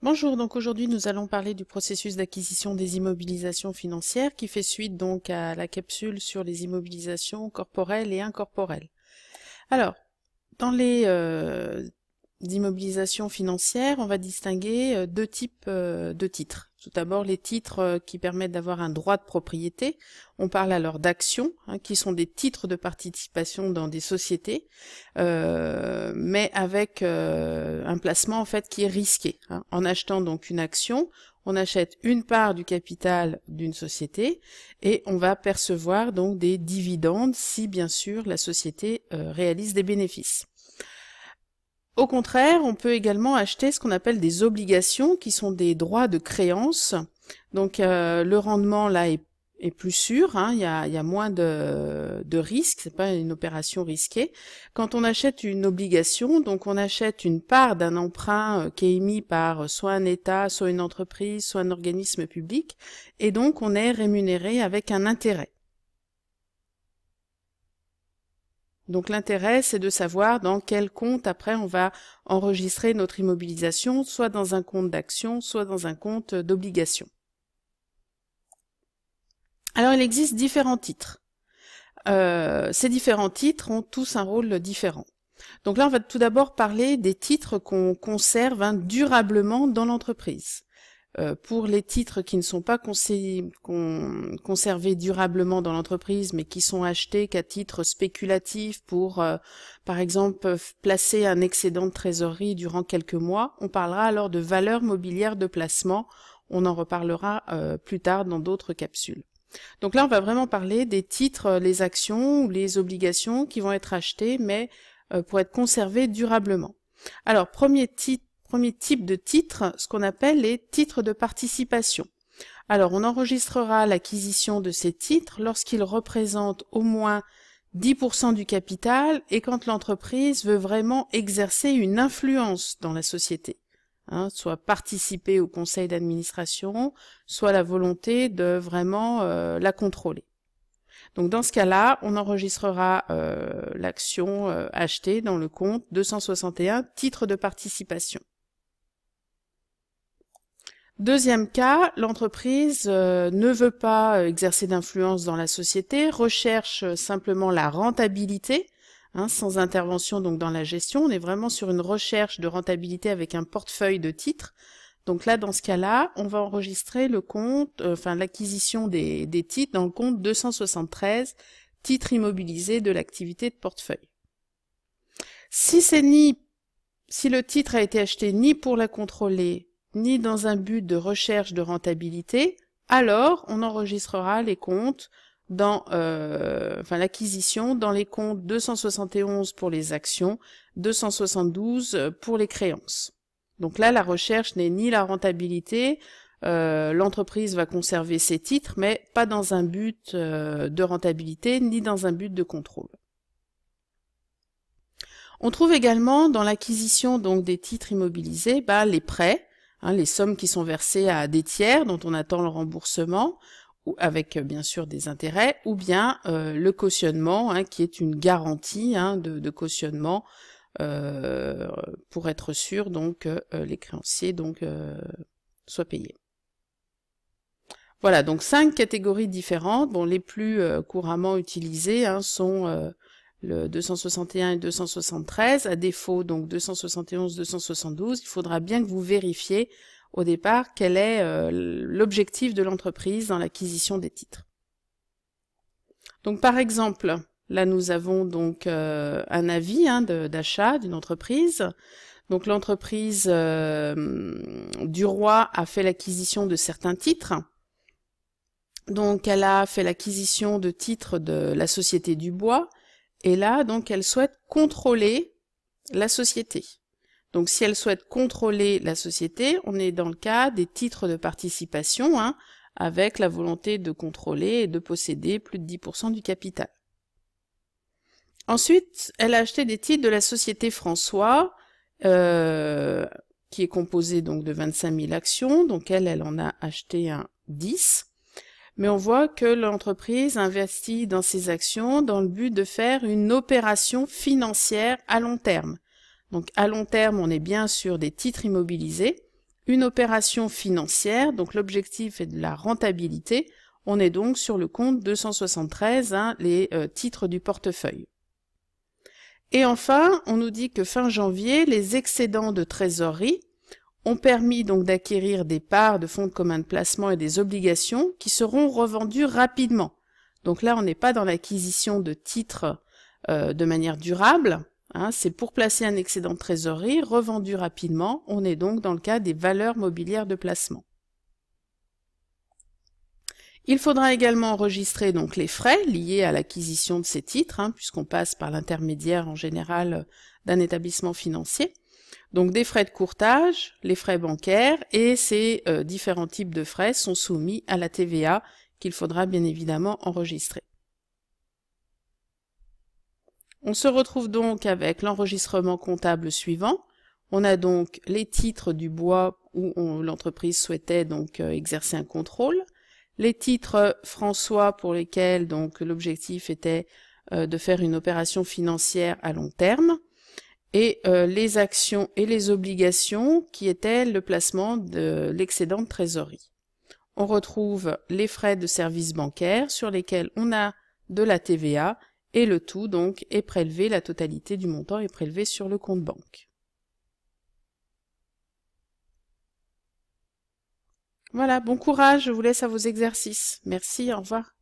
Bonjour, donc aujourd'hui nous allons parler du processus d'acquisition des immobilisations financières qui fait suite donc à la capsule sur les immobilisations corporelles et incorporelles. Alors, dans les euh, d'immobilisation financière, on va distinguer euh, deux types euh, de titres. Tout d'abord, les titres euh, qui permettent d'avoir un droit de propriété. On parle alors d'actions, hein, qui sont des titres de participation dans des sociétés, mais avec un placement en fait qui est risqué. Hein. En achetant donc une action, on achète une part du capital d'une société et on va percevoir donc des dividendes si bien sûr la société réalise des bénéfices. Au contraire, on peut également acheter ce qu'on appelle des obligations, qui sont des droits de créance. Donc euh, le rendement là est, plus sûr, hein. il y, a, moins de, de risques, c'est pas une opération risquée. Quand on achète une obligation, donc on achète une part d'un emprunt euh, qui est émis par soit un État, soit une entreprise, soit un organisme public, et donc on est rémunéré avec un intérêt. Donc l'intérêt, c'est de savoir dans quel compte après on va enregistrer notre immobilisation, soit dans un compte d'action, soit dans un compte d'obligation. Alors il existe différents titres. Euh, ces différents titres ont tous un rôle différent. Donc là, on va tout d'abord parler des titres qu'on conserve durablement dans l'entreprise. Euh, pour les titres qui ne sont pas conservés durablement dans l'entreprise, mais qui sont achetés qu'à titre spéculatif pour, euh, par exemple, placer un excédent de trésorerie durant quelques mois, on parlera alors de valeur mobilière de placement. On en reparlera euh, plus tard dans d'autres capsules. Donc là, on va vraiment parler des titres, les actions ou les obligations qui vont être achetées, mais pour être conservées durablement. Alors, premier titre premier type de titre, ce qu'on appelle les titres de participation. Alors, on enregistrera l'acquisition de ces titres lorsqu'ils représentent au moins 10% du capital et quand l'entreprise veut vraiment exercer une influence dans la société, hein, soit participer au conseil d'administration, soit la volonté de vraiment euh, la contrôler. Donc dans ce cas-là, on enregistrera euh, l'action euh, achetée dans le compte 261 titres de participation. Deuxième cas, l'entreprise euh, ne veut pas euh, exercer d'influence dans la société, recherche euh, simplement la rentabilité, hein, sans intervention donc dans la gestion. On est vraiment sur une recherche de rentabilité avec un portefeuille de titres. Donc là, dans ce cas-là, on va enregistrer le compte, enfin l'acquisition des, des titres dans le compte 273, titres immobilisés de l'activité de portefeuille. Si c'est ni si le titre a été acheté ni pour la contrôler ni dans un but de recherche de rentabilité, alors on enregistrera les comptes dans euh, enfin l'acquisition dans les comptes 271 pour les actions, 272 pour les créances. Donc là, la recherche n'est ni la rentabilité, euh, l'entreprise va conserver ses titres, mais pas dans un but euh, de rentabilité ni dans un but de contrôle. On trouve également dans l'acquisition donc des titres immobilisés bah, les prêts, Hein, les sommes qui sont versées à des tiers dont on attend le remboursement, ou avec euh, bien sûr des intérêts, ou bien euh, le cautionnement, hein, qui est une garantie hein, de, cautionnement euh, pour être sûr donc que les créanciers donc soient payés. Voilà, donc cinq catégories différentes. Bon, les plus couramment utilisées sont le 261 et 273, à défaut donc 271, 272, il faudra bien que vous vérifiez au départ quel est euh, l'objectif de l'entreprise dans l'acquisition des titres. Donc par exemple, là nous avons donc euh, un avis hein, d'achat d'une entreprise. Donc l'entreprise euh, du roi a fait l'acquisition de certains titres. Donc elle a fait l'acquisition de titres de la Société du Bois, et là, donc, elle souhaite contrôler la société. Donc, si elle souhaite contrôler la société, on est dans le cas des titres de participation, hein, avec la volonté de contrôler et de posséder plus de 10% du capital. Ensuite, elle a acheté des titres de la société François, euh, qui est composée donc de 25 000 actions. Donc elle, elle en a acheté un 10. Mais on voit que l'entreprise investit dans ses actions dans le but de faire une opération financière à long terme. Donc à long terme, on est bien sur des titres immobilisés. Une opération financière, donc l'objectif est de la rentabilité. On est donc sur le compte 273, hein, les euh, titres du portefeuille. Et enfin, on nous dit que fin janvier, les excédents de trésorerie ont permis donc d'acquérir des parts de fonds communs de placement et des obligations qui seront revendues rapidement. Donc là, on n'est pas dans l'acquisition de titres euh, de manière durable, hein. c'est pour placer un excédent de trésorerie revendu rapidement, on est donc dans le cas des valeurs mobilières de placement. Il faudra également enregistrer donc les frais liés à l'acquisition de ces titres, hein, puisqu'on passe par l'intermédiaire en général d'un établissement financier. Donc des frais de courtage, les frais bancaires et ces euh, différents types de frais sont soumis à la TVA qu'il faudra bien évidemment enregistrer. On se retrouve donc avec l'enregistrement comptable suivant. On a donc les titres du bois où l'entreprise souhaitait donc euh, exercer un contrôle, les titres euh, François pour lesquels donc l'objectif était de faire une opération financière à long terme, et euh, les actions et les obligations qui étaient le placement de l'excédent de trésorerie. On retrouve les frais de services bancaires sur lesquels on a de la TVA et le tout donc est prélevé, la totalité du montant est prélevée sur le compte banque. Voilà, bon courage, je vous laisse à vos exercices. Merci, au revoir.